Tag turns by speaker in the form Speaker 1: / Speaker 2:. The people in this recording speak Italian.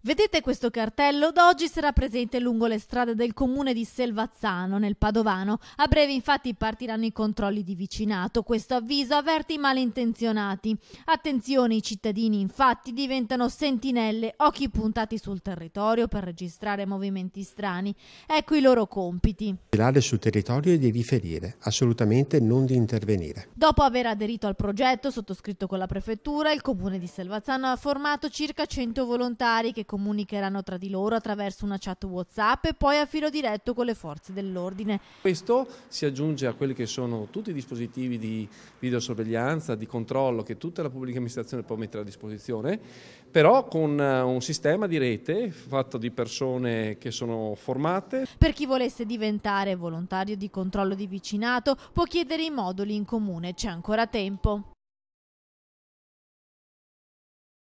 Speaker 1: Vedete questo cartello? D'oggi sarà presente lungo le strade del comune di Selvazzano, nel Padovano. A breve infatti partiranno i controlli di vicinato. Questo avviso avverte i malintenzionati. Attenzione, i cittadini infatti diventano sentinelle, occhi puntati sul territorio per registrare movimenti strani. Ecco i loro compiti.
Speaker 2: Girare sul territorio e di riferire, assolutamente non di intervenire.
Speaker 1: Dopo aver aderito al progetto sottoscritto con la prefettura, il comune di Selvazzano ha formato circa 100 volontari che comunicheranno tra di loro attraverso una chat WhatsApp e poi a filo diretto con le
Speaker 3: forze dell'ordine. Questo si aggiunge a quelli che sono tutti i dispositivi di videosorveglianza, di controllo che tutta la pubblica amministrazione può mettere a disposizione, però con eh, un sistema di rete fatto di persone che sono formate.
Speaker 1: Per chi volesse diventare volontario di controllo di vicinato può chiedere i moduli in comune, c'è ancora tempo.